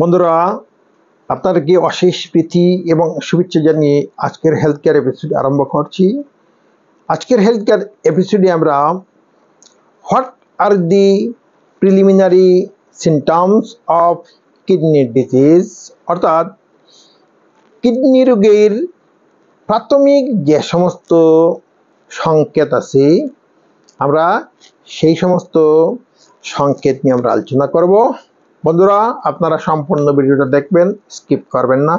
বন্ধুরা আপনাদেরকে অশেষ প্রীতি এবং শুভেচ্ছা জানিয়ে আজকের হেলথ কেয়ার এপিসোড আরম্ভ করছি আজকের হেলথ কেয়ার এপিসোডে আমরা what are the preliminary symptoms of kidney disease অর্থাৎ কিডনি রোগের প্রাথমিক যে সমস্ত সংকেত আছে আমরা সেই সমস্ত সংকেত নিয়ে আমরা আলোচনা করব বন্ধুরা আপনারা সম্পূর্ণ ভিডিওটা দেখবেন স্কিপ করবেন না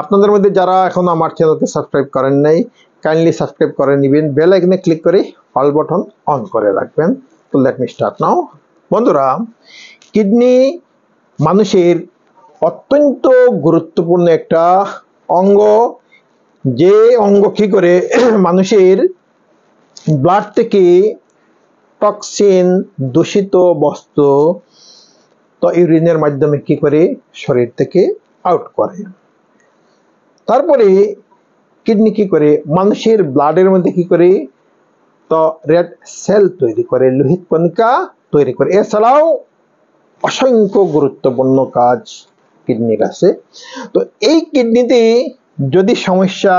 আপনাদের মধ্যে যারা এখন আমার চ্যানেলকে সাবস্ক্রাইব করেন নাই কাইন্ডলি সাবস্ক্রাইব করে নেবেন বেল আইকনে ক্লিক করে অল বটন অন করে রাখবেন তো লেট মি স্টার্ট নাও বন্ধুরা কিডনি মানুষের অত্যন্ত গুরুত্বপূর্ণ একটা অঙ্গ যে অঙ্গ কি করে মানুষের ব্লাড থেকে টক্সিন দূষিত বস্তু তো ইউরিনের মাধ্যমে কি করে শরীর থেকে আউট করে তারপরে কিডনি কি করে মানুষের ব্লাডের মধ্যে কি করে তো রেড সেল তৈরি করে লোহিত কণিকা তৈরি করে এছাড়াও অসংখ্য গুরুত্বপূর্ণ কাজ কিডনির আছে তো এই কিডনিতে যদি সমস্যা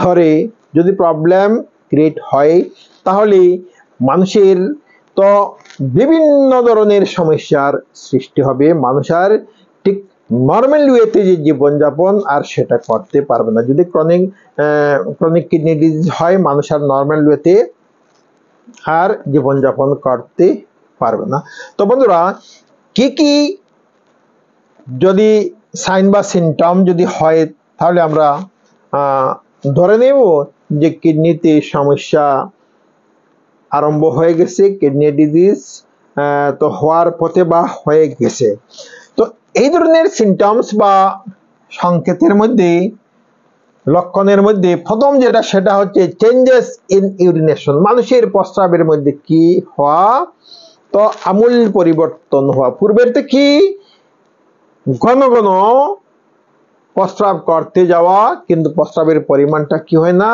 ধরে যদি প্রবলেম ক্রিয়েট হয় তাহলে মানুষের তো বিভিন্ন ধরনের সমস্যার সৃষ্টি হবে মানুষ আর ঠিক নর্মাল ওয়েতে যে জীবনযাপন আর সেটা করতে পারবে না যদি ক্রনিক ক্রনিক কিডনি ডিজিজ হয় মানুষ আর নর্মাল ওয়েতে আর জীবনযাপন করতে পারবে না তো বন্ধুরা কি কি যদি সাইন বা সিমটম যদি হয় তাহলে আমরা ধরে নেব যে কিডনিতে সমস্যা আরম্ভ হয়ে গেছে কিডনি ডিজিজ তো হওয়ার পথে বা হয়ে গেছে তো এই ধরনের সিমটমস বা সংকেতের মধ্যে লক্ষণের মধ্যে প্রথম যেটা সেটা হচ্ছে চেঞ্জেস ইন ইউরিনেশন মানুষের প্রস্রাবের মধ্যে কি হওয়া তো আমূল পরিবর্তন হওয়া পূর্বের তো কি ঘন ঘন প্রস্রাব করতে যাওয়া কিন্তু প্রস্রাবের পরিমাণটা কি হয় না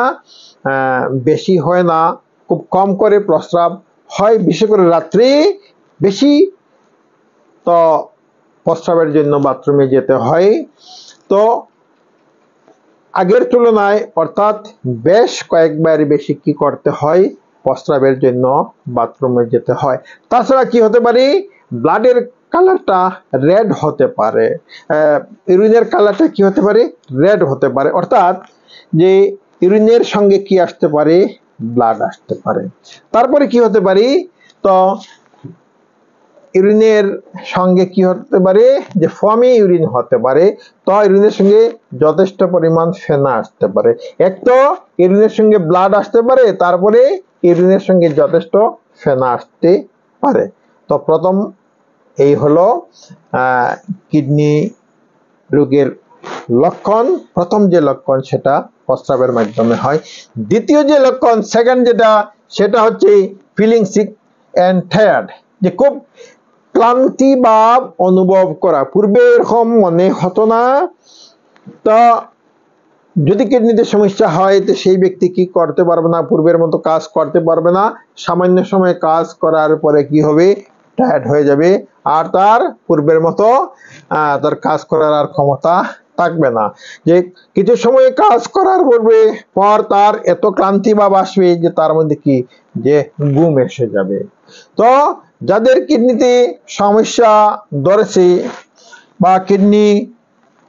বেশি হয় না খুব কম করে প্রস্রাব হয় বিশেষ করে রাত্রে বেশি তো প্রস্রাবের জন্য বাথরুমে যেতে হয় তো আগের তুলনায় অর্থাৎ বেশ কয়েকবার বেশি কি করতে হয় প্রস্রাবের জন্য বাথরুমে যেতে হয় তাছাড়া কি হতে পারে ব্লাডের কালারটা রেড হতে পারে ইউরিনের কালারটা কি হতে পারে রেড হতে পারে অর্থাৎ যে ইউরিনের সঙ্গে কি আসতে পারে ব্লাড আসতে পারে তারপরে কি হতে পারি তো ইউরিনের সঙ্গে কি হতে পারে যে ফমি ইউরিন হতে পারে তো ইউরিনের সঙ্গে যথেষ্ট পরিমাণ ফেনা আসতে পারে এক তো ইউরিনের সঙ্গে ব্লাড আসতে পারে তারপরে ইউরিনের সঙ্গে যথেষ্ট ফেনা আসতে পারে তো প্রথম এই হলো কিডনি রোগের লক্ষণ প্রথম যে লক্ষণ সেটা প্রস্রাবের মাধ্যমে হয় দ্বিতীয় যে লক্ষণ সেকেন্ড যেটা সেটা হচ্ছে ফিলিং সিক অ্যান্ড থার্ড যে খুব ক্লান্তি ভাব অনুভব করা পূর্বে এরকম মনে হতো না তো যদি কিডনিতে সমস্যা হয় তো সেই ব্যক্তি কি করতে পারবে না পূর্বের মতো কাজ করতে পারবে না সামান্য সময় কাজ করার পরে কি হবে টায়ার্ড হয়ে যাবে আর তার পূর্বের মতো তার কাজ করার আর ক্ষমতা থাকবে না যে কিছু সময় কাজ করার পূর্বে পর তার এত ক্লান্তি ভাব আসবে যে তার মধ্যে কি যে গুম এসে যাবে তো যাদের কিডনিতে সমস্যা ধরেছে বা কিডনি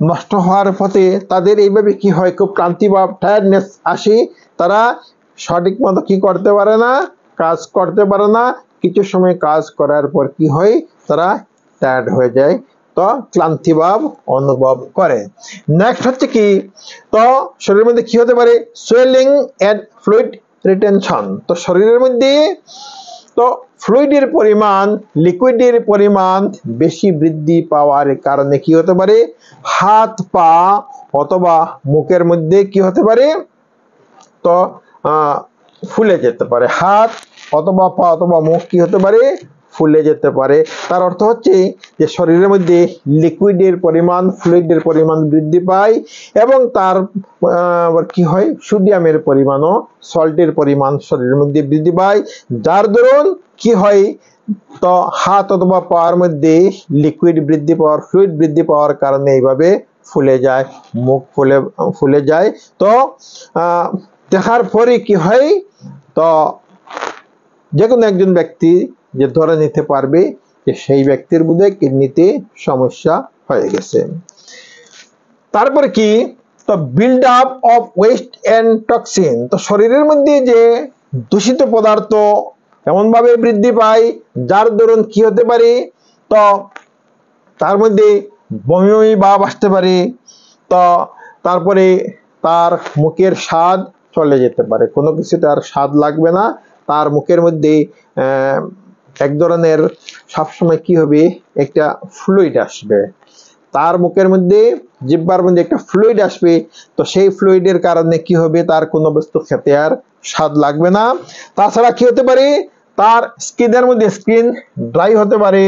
নষ্ট হওয়ার পথে তাদের এইভাবে কি হয় খুব ক্লান্তি বা টায়ার্ডনেস আসে তারা সঠিক মতো কি করতে পারে না কাজ করতে পারে না কিছু সময় কাজ করার পর কি হয় তারা টায়ার্ড হয়ে যায় তো ক্লান্তিভাব অনুভব করে নেক্সট হচ্ছে কি তো শরীরের মধ্যে কি হতে পারে সোয়েলিং অ্যান্ড ফ্লুইড রিটেনশন তো শরীরের মধ্যে তো ফ্লুইডের পরিমাণ লিকুইডের পরিমাণ বেশি বৃদ্ধি পাওয়ার কারণে কি হতে পারে হাত পা অথবা মুখের মধ্যে কি হতে পারে তো ফুলে যেতে পারে হাত অথবা পা অথবা মুখ কি হতে পারে ফুলে যেতে পারে তার অর্থ হচ্ছে যে শরীরের মধ্যে লিকুইডের পরিমাণ ফ্লুইডের পরিমাণ বৃদ্ধি পায় এবং তার কি হয় সোডিয়ামের পরিমাণও সল্টের পরিমাণ শরীরের মধ্যে বৃদ্ধি পায় যার দরুন কি হয় তো হাত অথবা পাওয়ার মধ্যে লিকুইড বৃদ্ধি পাওয়ার ফ্লুইড বৃদ্ধি পাওয়ার কারণে এইভাবে ফুলে যায় মুখ ফুলে ফুলে যায় তো দেখার পরে কি হয় তো যে কোনো একজন ব্যক্তি যে ধরে নিতে পারবে যে সেই ব্যক্তির বুধে কিডনিতে সমস্যা হয়ে গেছে তারপরে কি তো build up of waste and toxin তো শরীরের মধ্যে যে দূষিত পদার্থ এমনভাবে বৃদ্ধি পায় যার দরুন কি হতে পারে তো তার মধ্যে বমি বমি ভাব আসতে পারে তো তারপরে তার মুখের স্বাদ চলে যেতে পারে কোনো কিছু তার স্বাদ লাগবে না তার মুখের মধ্যে এক ধরনের সবসময় কি হবে একটা ফ্লুইড আসবে তার মুখের মধ্যে জিব্বার মধ্যে একটা ফ্লুইড আসবে তো সেই ফ্লুইডের কারণে কি হবে তার কোনো বস্তু খেতে আর স্বাদ লাগবে না তাছাড়া কি হতে পারে তার স্কিনের মধ্যে স্কিন ড্রাই হতে পারে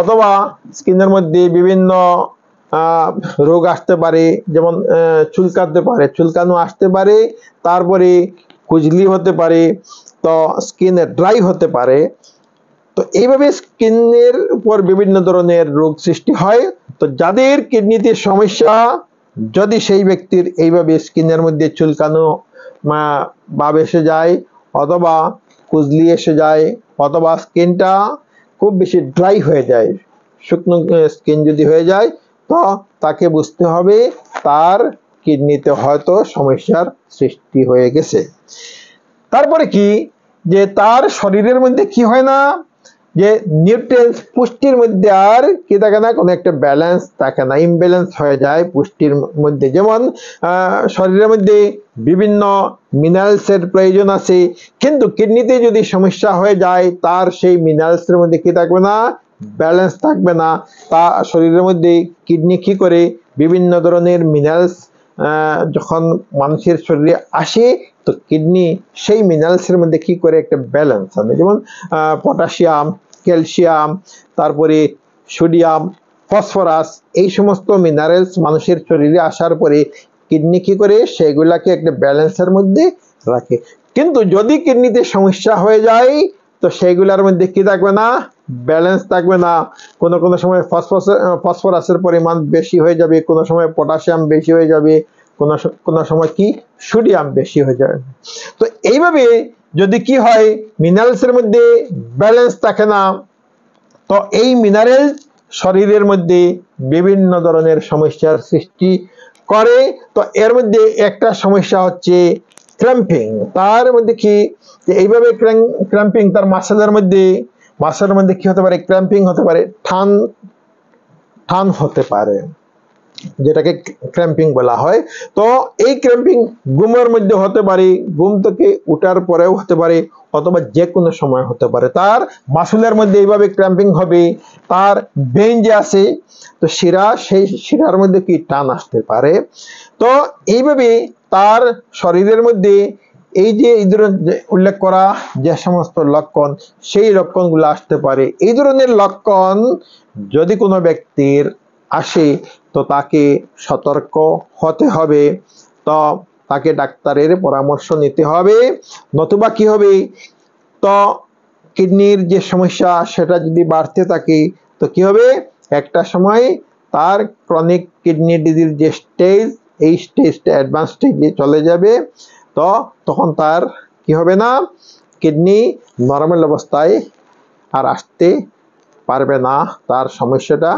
অথবা স্কিনের মধ্যে বিভিন্ন রোগ আসতে পারে যেমন চুলকাতে পারে চুলকানো আসতে পারে তারপরে কুজলি হতে পারে তো স্কিনে ড্রাই হতে পারে তো এইভাবে স্কিনের উপর বিভিন্ন ধরনের রোগ সৃষ্টি হয় তো যাদের কিডনিতে সমস্যা যদি সেই ব্যক্তির এইভাবে স্কিনের মধ্যে চুলকানো ভাব এসে যায় অথবা কুজলি এসে যায় অথবা স্কিনটা খুব বেশি ড্রাই হয়ে যায় শুকনো স্কিন যদি হয়ে যায় তো তাকে বুঝতে হবে তার কিডনিতে হয়তো সমস্যার সৃষ্টি হয়ে গেছে তারপরে কি যে তার শরীরের মধ্যে কি হয় না যে নিউট্রেন্স পুষ্টির মধ্যে আর কি থাকে না কোনো একটা ব্যালেন্স থাকে না ইমব্যালেন্স হয়ে যায় পুষ্টির মধ্যে যেমন শরীরের মধ্যে বিভিন্ন মিনারেলসের প্রয়োজন আছে কিন্তু কিডনিতে যদি সমস্যা হয়ে যায় তার সেই মিনারেলসের মধ্যে কি থাকবে না ব্যালেন্স থাকবে না তা শরীরের মধ্যে কিডনি কি করে বিভিন্ন ধরনের মিনারেলস যখন মানুষের শরীরে আসে তো কিডনি সেই মিনারেলসের মধ্যে কি করে একটা ব্যালেন্স আনে যেমন পটাশিয়াম ক্যালসিয়াম তারপরে সোডিয়াম ফসফরাস এই সমস্ত মিনারেলস মানুষের শরীরে আসার পরে কিডনি কি করে সেগুলাকে একটা ব্যালেন্সের মধ্যে রাখে কিন্তু যদি কিডনিতে সমস্যা হয়ে যায় তো সেগুলার মধ্যে কি থাকবে না ব্যালেন্স থাকবে না কোনো কোনো সময় ফসফরাস ফসফরাসের পরিমাণ বেশি হয়ে যাবে কোনো সময় পটাশিয়াম বেশি হয়ে যাবে কোনো কোনো সময় কি সোডিয়াম বেশি হয়ে যাবে তো এইভাবে যদি কি হয় মিনারেলসের মধ্যে ব্যালেন্স থাকে না তো এই মিনারেল শরীরের মধ্যে বিভিন্ন ধরনের সমস্যার সৃষ্টি করে তো এর মধ্যে একটা সমস্যা হচ্ছে ক্র্যাম্পিং তার মধ্যে কি এইভাবে ক্র্যাম্পিং তার মাসালের মধ্যে মাসের মধ্যে কি হতে পারে ক্র্যাম্পিং হতে পারে ঠান ঠান হতে পারে যেটাকে ক্র্যাম্পিং বলা হয় তো এই ক্র্যাম্পিং ঘুমের মধ্যে হতে পারে ঘুম থেকে উঠার পরেও হতে পারে অথবা যে কোনো সময় হতে পারে তার মাসুলের মধ্যে এইভাবে ক্র্যাম্পিং হবে তার বেন যে আছে তো শিরা সেই শিরার মধ্যে কি টান আসতে পারে তো এইভাবে তার শরীরের মধ্যে এই যে এই ধরনের উল্লেখ করা যে সমস্ত লক্ষণ সেই লক্ষণগুলো আসতে পারে এই ধরনের লক্ষণ যদি কোনো ব্যক্তির আসে তো তাকে সতর্ক হতে হবে তো তাকে ডাক্তারের পরামর্শ নিতে হবে নতুবা কি হবে তো কিডনির যে সমস্যা সেটা যদি বাড়তে থাকে তো কি হবে একটা সময় তার ক্রনিক কিডনি ডিজির যে স্টেজ এই স্টেজটা অ্যাডভান্স স্টেজে চলে যাবে তো তখন তার কি হবে না কিডনি নর্মাল অবস্থায় আর আসতে পারবে না তার সমস্যাটা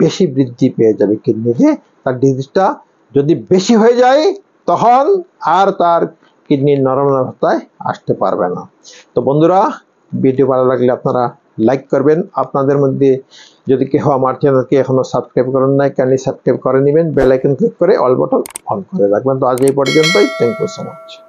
বেশি বৃদ্ধি পেয়ে যাবে কিডনিতে তার ডিজিজটা যদি বেশি হয়ে যায় তখন আর তার কিডনির নরমাল অবস্থায় আসতে পারবে না তো বন্ধুরা ভিডিও ভালো লাগলে আপনারা লাইক করবেন আপনাদের মধ্যে যদি কেউ আমার চ্যানেলকে এখনও সাবস্ক্রাইব করেন নাই কাইন্ডলি সাবস্ক্রাইব করে নেবেন বেল আইকন ক্লিক করে অল বটন অন করে রাখবেন তো আজ এই পর্যন্তই থ্যাংক ইউ সো মাচ